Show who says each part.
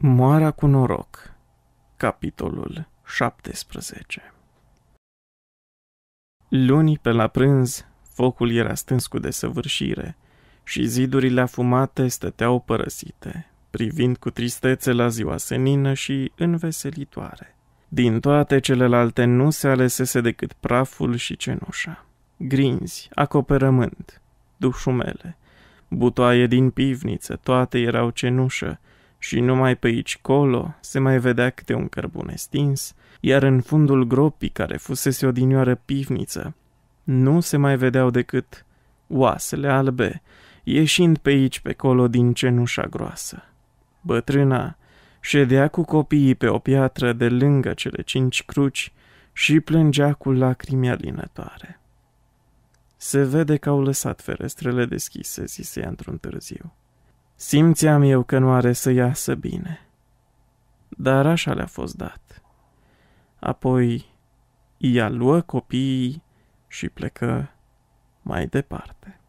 Speaker 1: Moara cu noroc Capitolul 17 Luni pe la prânz, focul era stâns cu desăvârșire și zidurile afumate stăteau părăsite, privind cu tristețe la ziua senină și înveselitoare. Din toate celelalte nu se alesese decât praful și cenușa. Grinzi, acoperământ, dușumele, butoaie din pivniță, toate erau cenușă, și numai pe aici colo se mai vedea câte un cărbune stins, iar în fundul gropii care fusese odinioară pivniță, nu se mai vedeau decât oasele albe, ieșind pe aici pe colo din cenușa groasă. Bătrâna ședea cu copiii pe o piatră de lângă cele cinci cruci și plângea cu lacrimi alinătoare. Se vede că au lăsat ferestrele deschise, zise într-un târziu. Simțeam eu că nu are să iasă bine. Dar așa le-a fost dat. Apoi ea luă copiii și plecă mai departe.